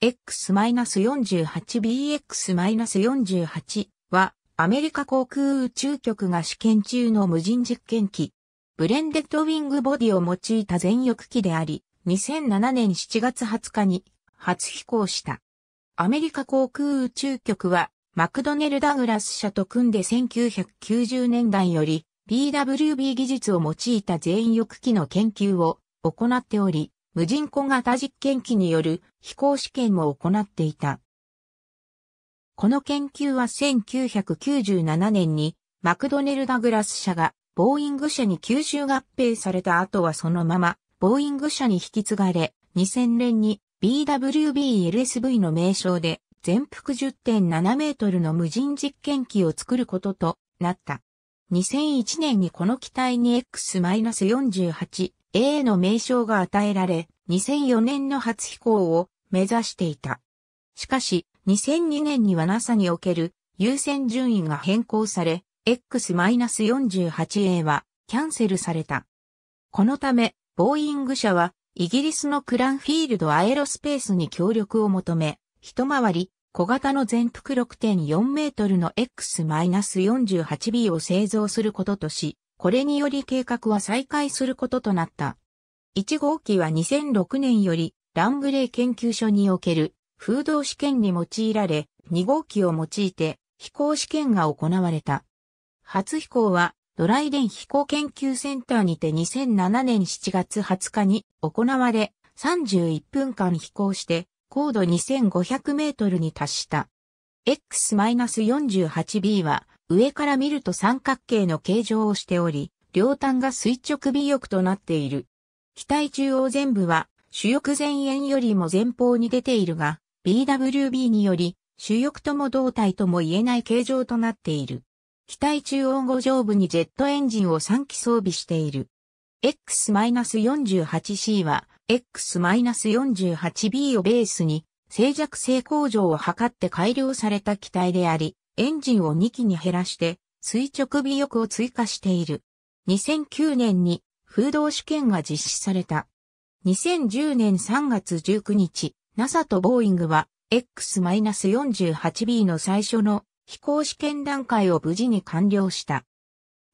X-48BX-48 は、アメリカ航空宇宙局が試験中の無人実験機。ブレンデッドウィングボディを用いた全翼機であり、2007年7月20日に初飛行した。アメリカ航空宇宙局は、マクドネル・ダグラス社と組んで1990年代より、PWB 技術を用いた全翼機の研究を行っており、無人小型実験機による飛行試験も行っていた。この研究は1997年にマクドネル・ダグラス社がボーイング社に吸収合併された後はそのままボーイング社に引き継がれ2000年に BWB-LSV の名称で全幅10.7メートルの無人実験機を作ることとなった。2001年にこの機体に X-48 A の名称が与えられ、2004年の初飛行を目指していた。しかし、2002年には NASA における優先順位が変更され、X-48A はキャンセルされた。このため、ボーイング社はイギリスのクランフィールドアエロスペースに協力を求め、一回り小型の全幅6.4メートルの X-48B を製造することとし、これにより計画は再開することとなった。1号機は2006年よりラングレー研究所における風洞試験に用いられ、2号機を用いて飛行試験が行われた。初飛行はドライデン飛行研究センターにて2007年7月20日に行われ、31分間飛行して高度2500メートルに達した。X-48B は上から見ると三角形の形状をしており、両端が垂直尾翼となっている。機体中央全部は主翼前縁よりも前方に出ているが、BWB により主翼とも胴体とも言えない形状となっている。機体中央後上部にジェットエンジンを3機装備している。X-48C は X-48B をベースに静寂性向上を図って改良された機体であり、エンジンを2機に減らして垂直尾翼を追加している。2009年に風洞試験が実施された。2010年3月19日、NASA とボーイングは X-48B の最初の飛行試験段階を無事に完了した。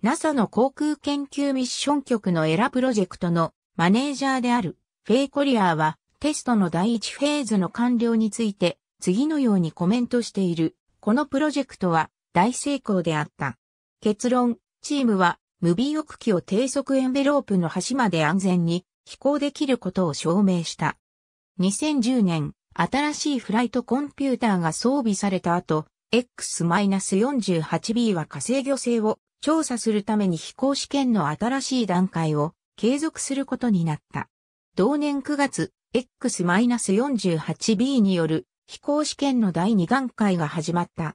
NASA の航空研究ミッション局のエラプロジェクトのマネージャーであるフェイ・コリアーはテストの第1フェーズの完了について次のようにコメントしている。このプロジェクトは大成功であった。結論、チームは無尾翼機を低速エンベロープの端まで安全に飛行できることを証明した。2010年、新しいフライトコンピューターが装備された後、X-48B は火星魚星を調査するために飛行試験の新しい段階を継続することになった。同年9月、X-48B による飛行試験の第2段階が始まった。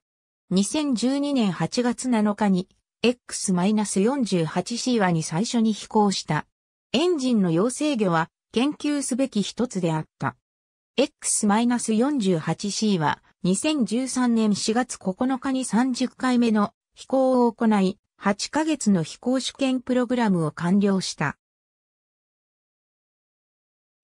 2012年8月7日に X-48C はに最初に飛行した。エンジンの要請魚は研究すべき一つであった。X-48C は2013年4月9日に30回目の飛行を行い、8ヶ月の飛行試験プログラムを完了した。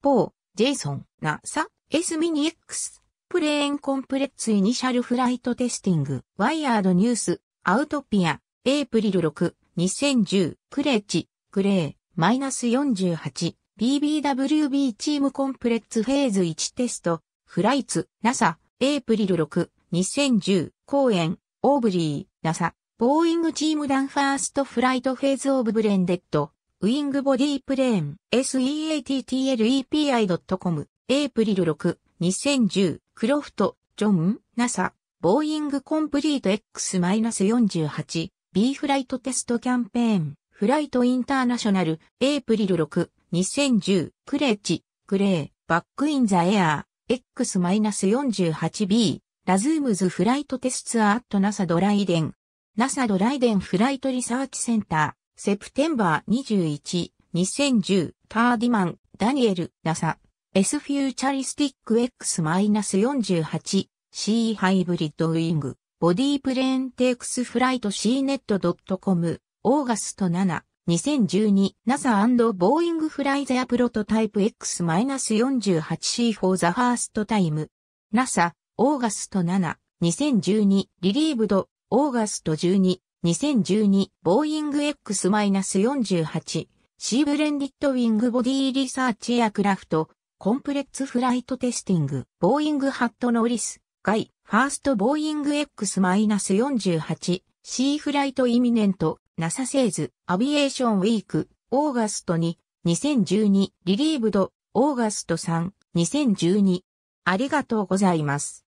ポー、ジェイソン、ナサ、S ミニ X、プレーンコンプレッツイニシャルフライトテスティング、ワイヤードニュース、アウトピア、エイプリル6、2010、クレッチ、クレー、マイナス48、BBWB チームコンプレッツフェーズ1テスト、フライツ、NASA、エイプリル6、2010、公演、オーブリー、NASA、ボーイングチームダンファーストフライトフェーズオブブレンデッド、ウィングボディプレーン、seattlepi.com、エイプリル6、2010、クロフト、ジョン、NASA、ボーイングコンプリート X-48、B フライトテストキャンペーン、フライトインターナショナル、エイプリル6、2010、クレッチ、グレー、バックインザエアー、X-48B、ラズームズフライトテスツアート NASA ドライデン、NASA ドライデンフライトリサーチセンター、セプテンバー21、2010、ターディマン、ダニエル、NASA、S フューチャリスティック X-48C ハイブリッドウィングボディプレーンテイクスフライト CNET.com オーガスト7 2012 NASA& ボーイングフライザープロトタイプ X-48C for the first time NASA オーガスト7 2012リリーブドオーガスト12 2012ボーイング X-48 シブレンディットウィングボディリサーチエアクラフトコンプレッツフライトテスティング、ボーイングハットノリス、ガイ、ファーストボーイング X-48、シーフライトイミネント、ナサセーズ、アビエーションウィーク、オーガスト2、2012、リリーブド、オーガスト3、2012。ありがとうございます。